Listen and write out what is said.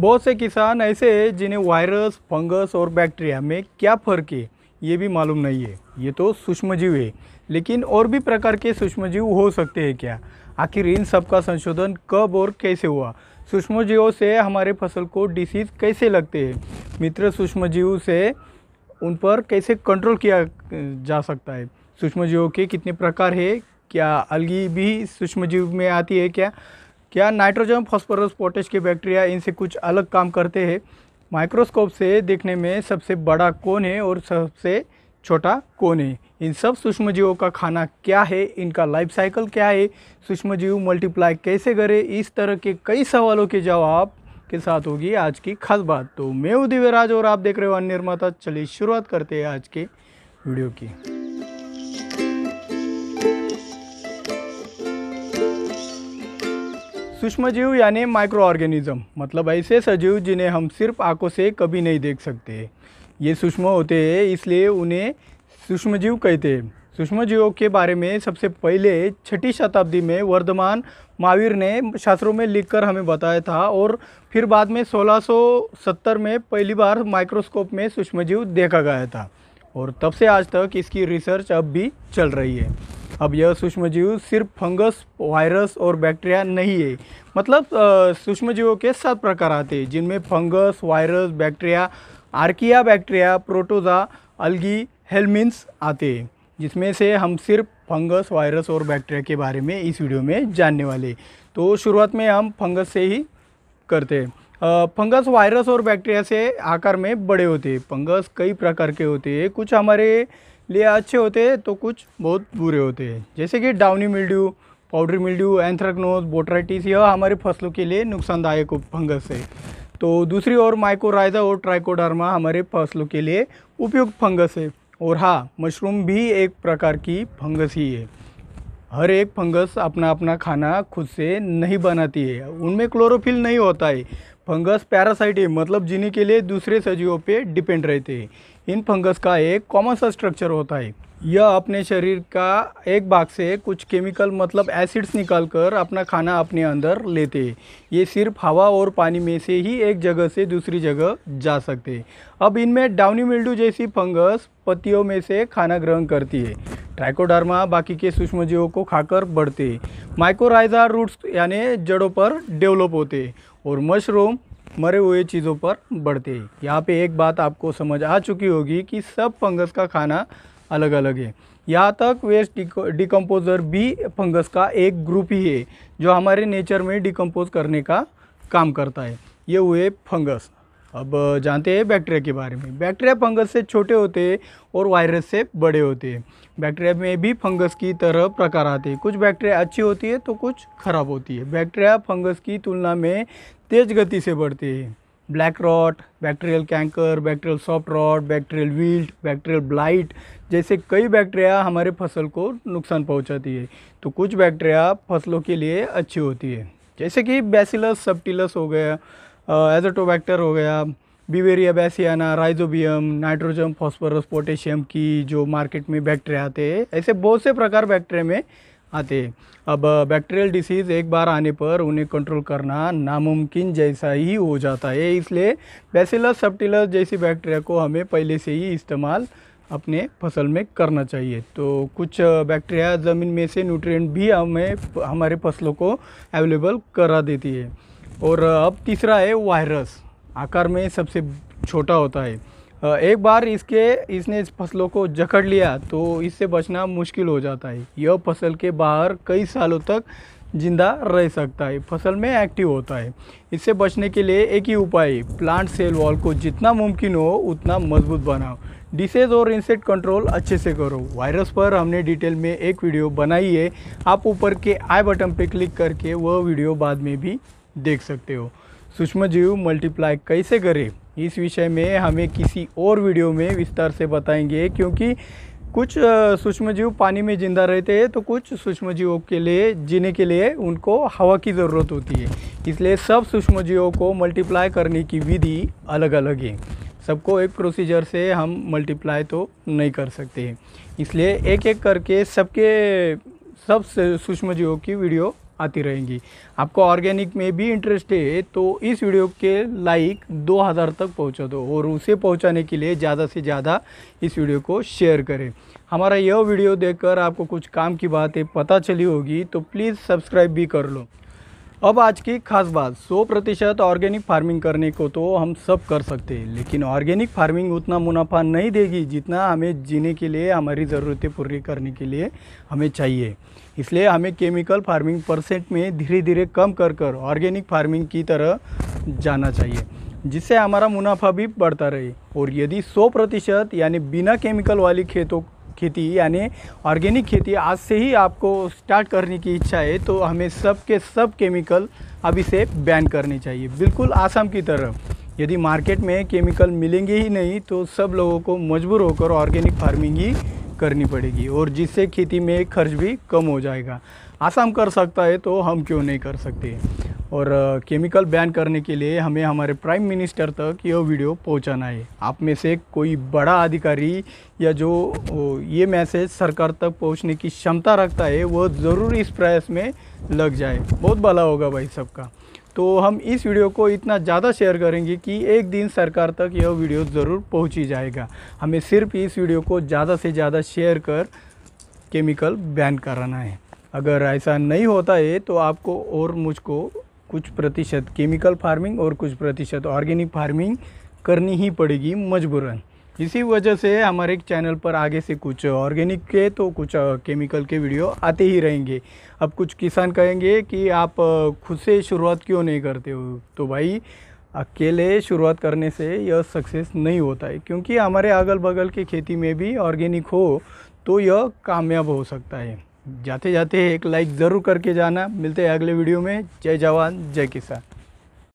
बहुत से किसान ऐसे हैं जिन्हें वायरस फंगस और बैक्टीरिया में क्या फ़र्क है ये भी मालूम नहीं है ये तो सूक्ष्मजीव है लेकिन और भी प्रकार के सूक्ष्मजीव हो सकते हैं क्या आखिर इन सब का संशोधन कब और कैसे हुआ सूक्ष्मजीवों से हमारे फसल को डिसीज़ कैसे लगते हैं मित्र सूक्ष्मजीव से उन पर कैसे कंट्रोल किया जा सकता है सूक्ष्मजीवों के कितने प्रकार है क्या अलगी भी सूक्ष्मजीव में आती है क्या क्या नाइट्रोजन फॉस्फोरस पोटेश के बैक्टीरिया इनसे कुछ अलग काम करते हैं माइक्रोस्कोप से देखने में सबसे बड़ा कौन है और सबसे छोटा कौन है इन सब सूक्ष्म जीवों का खाना क्या है इनका लाइफ साइकिल क्या है सूक्ष्म जीव मल्टीप्लाई कैसे करें इस तरह के कई सवालों के जवाब के साथ होगी आज की खास बात तो मैं हूँ दिव्यराज और आप देख रहे हो अन्य निर्माता चलिए शुरुआत करते हैं आज के वीडियो की सूक्ष्मजीव यानी माइक्रो ऑर्गेनिज्म मतलब ऐसे सजीव जिन्हें हम सिर्फ आंखों से कभी नहीं देख सकते ये सूक्ष्म होते हैं इसलिए उन्हें सूक्ष्मजीव कहते हैं सूक्ष्मजीवों के बारे में सबसे पहले छठी शताब्दी में वर्धमान महावीर ने शास्त्रों में लिखकर हमें बताया था और फिर बाद में 1670 में पहली बार माइक्रोस्कोप में सूक्ष्मजीव देखा गया था और तब से आज तक इसकी रिसर्च अब भी चल रही है अब यह सूक्ष्म जीव सिर्फ फंगस वायरस और बैक्टीरिया नहीं है मतलब सूक्ष्म जीवों के सात प्रकार आते हैं जिनमें fungus virus bacteria archaea bacteria protozoa algae helminths आते हैं जिसमें से हम सिर्फ फंगस वायरस और बैक्टीरिया के बारे में इस वीडियो में जानने वाले तो शुरुआत में हम फंगस से ही करते हैं फंगस वायरस और बैक्टीरिया से आकार में बड़े होते हैं फंगस कई प्रकार के होते हैं कुछ हमारे लेयर अच्छे होते हैं तो कुछ बहुत बुरे होते हैं जैसे कि downy mildew powder mildew anthracnose botrytis यह हमारे फसलों के लिए नुकसानदायक फंगस है तो दूसरी ओर माइकोराइजा और ट्राइकोडार्मा हमारे फसलों के लिए उपयुक्त फंगस है और हाँ मशरूम भी एक प्रकार की फंगस ही है हर एक फंगस अपना अपना खाना खुद से नहीं बनाती है उनमें क्लोरोफिल नहीं होता है फंगस पैरासाइट है मतलब जीने के लिए दूसरे सजीवों पे डिपेंड रहते हैं इन फंगस का एक कॉमन सा स्ट्रक्चर होता है यह अपने शरीर का एक भाग से कुछ केमिकल मतलब एसिड्स निकालकर अपना खाना अपने अंदर लेते ये सिर्फ हवा और पानी में से ही एक जगह से दूसरी जगह जा सकते अब इनमें डाउनी मिल्डू जैसी फंगस पत्तियों में से खाना ग्रहण करती है ट्राइकोडर्मा बाकी के सूक्ष्म जीवों को खाकर बढ़ते माइक्रोराइजा रूट्स यानी जड़ों पर डेवलप होते और मशरूम मरे हुए चीज़ों पर बढ़ते यहाँ पे एक बात आपको समझ आ चुकी होगी कि सब फंगस का खाना अलग अलग है यहाँ तक वेस्ट डिकम्पोज़र भी फंगस का एक ग्रुप ही है जो हमारे नेचर में डिकम्पोज करने का काम करता है ये हुए फंगस अब जानते हैं बैक्टीरिया के बारे में बैक्टीरिया फंगस से छोटे होते हैं और वायरस से बड़े होते हैं बैक्टीरिया में भी फंगस की तरह प्रकार आते हैं कुछ बैक्टीरिया अच्छी होती है तो कुछ खराब होती है बैक्टीरिया फंगस की तुलना में तेज़ गति से बढ़ते हैं black rot bacterial canker bacterial soft rot bacterial wilt bacterial blight जैसे कई बैक्टीरिया हमारे फसल को नुकसान पहुंचाती है तो कुछ बैक्टीरिया फसलों के लिए अच्छी होती है जैसे कि बेसिलस सप्टिलस हो गया एजोटोबैक्टर हो गया beauveria bassiana rhizobium nitrogen phosphorus potassium की जो मार्केट में बैक्टीरिया आते हैं ऐसे बहुत से प्रकार बैक्टीरिया में आते हैं अब बैक्टीरियल डिसीज़ एक बार आने पर उन्हें कंट्रोल करना नामुमकिन जैसा ही हो जाता है इसलिए बेसिलस सब्टिलस जैसी बैक्टीरिया को हमें पहले से ही इस्तेमाल अपने फसल में करना चाहिए तो कुछ बैक्टीरिया ज़मीन में से न्यूट्रिएंट भी हमें हमारे फसलों को अवेलेबल करा देती है और अब तीसरा है वायरस आकार में सबसे छोटा होता है एक बार इसके इसने इस फसलों को जकड़ लिया तो इससे बचना मुश्किल हो जाता है यह फसल के बाहर कई सालों तक जिंदा रह सकता है फसल में एक्टिव होता है इससे बचने के लिए एक ही उपाय प्लांट सेल वॉल को जितना मुमकिन हो उतना मजबूत बनाओ डिसेज और इंसेक्ट कंट्रोल अच्छे से करो वायरस पर हमने डिटेल में एक वीडियो बनाई है आप ऊपर के आई बटन पर क्लिक करके वह वीडियो बाद में भी देख सकते हो सूक्ष्म जीव मल्टीप्लाई कैसे करें इस विषय में हमें किसी और वीडियो में विस्तार से बताएंगे क्योंकि कुछ सूक्ष्मजीव पानी में ज़िंदा रहते हैं तो कुछ सूक्ष्मजीवों के लिए जीने के लिए उनको हवा की ज़रूरत होती है इसलिए सब सूक्ष्मजीवों को मल्टीप्लाई करने की विधि अलग अलग है सबको एक प्रोसीजर से हम मल्टीप्लाई तो नहीं कर सकते हैं इसलिए एक एक करके सबके सब सूक्ष्मजीवों की वीडियो आती रहेंगी आपको ऑर्गेनिक में भी इंटरेस्ट है तो इस वीडियो के लाइक 2000 तक पहुंचा दो और उसे पहुंचाने के लिए ज़्यादा से ज़्यादा इस वीडियो को शेयर करें हमारा यह वीडियो देखकर आपको कुछ काम की बातें पता चली होगी तो प्लीज़ सब्सक्राइब भी कर लो अब आज की खास बात 100 प्रतिशत ऑर्गेनिक फार्मिंग करने को तो हम सब कर सकते हैं लेकिन ऑर्गेनिक फार्मिंग उतना मुनाफा नहीं देगी जितना हमें जीने के लिए हमारी ज़रूरतें पूरी करने के लिए हमें चाहिए इसलिए हमें केमिकल फार्मिंग परसेंट में धीरे धीरे कम कर कर ऑर्गेनिक फार्मिंग की तरह जाना चाहिए जिससे हमारा मुनाफा भी बढ़ता रहे और यदि सौ प्रतिशत यानी बिना केमिकल वाली खेतों खेती यानी ऑर्गेनिक खेती आज से ही आपको स्टार्ट करने की इच्छा है तो हमें सब के सब केमिकल अभी से बैन करने चाहिए बिल्कुल आसाम की तरफ यदि मार्केट में केमिकल मिलेंगे ही नहीं तो सब लोगों को मजबूर होकर ऑर्गेनिक फार्मिंग ही करनी पड़ेगी और जिससे खेती में खर्च भी कम हो जाएगा आसाम कर सकता है तो हम क्यों नहीं कर सकते और केमिकल बैन करने के लिए हमें हमारे प्राइम मिनिस्टर तक यह वीडियो पहुंचाना है आप में से कोई बड़ा अधिकारी या जो ये मैसेज सरकार तक पहुंचने की क्षमता रखता है वो ज़रूर इस प्रयास में लग जाए बहुत भला होगा भाई सबका तो हम इस वीडियो को इतना ज़्यादा शेयर करेंगे कि एक दिन सरकार तक यह वीडियो ज़रूर पहुँची जाएगा हमें सिर्फ इस वीडियो को ज़्यादा से ज़्यादा शेयर कर केमिकल बैन कराना है अगर ऐसा नहीं होता है तो आपको और मुझको कुछ प्रतिशत केमिकल फार्मिंग और कुछ प्रतिशत ऑर्गेनिक फार्मिंग करनी ही पड़ेगी मजबूरन इसी वजह से हमारे चैनल पर आगे से कुछ ऑर्गेनिक के तो कुछ केमिकल के वीडियो आते ही रहेंगे अब कुछ किसान कहेंगे कि आप खुद से शुरुआत क्यों नहीं करते हो तो भाई अकेले शुरुआत करने से यह सक्सेस नहीं होता है क्योंकि हमारे अगल बगल के खेती में भी ऑर्गेनिक हो तो यह कामयाब हो सकता है जाते जाते एक लाइक ज़रूर करके जाना मिलते हैं अगले वीडियो में जय जवान जय किसान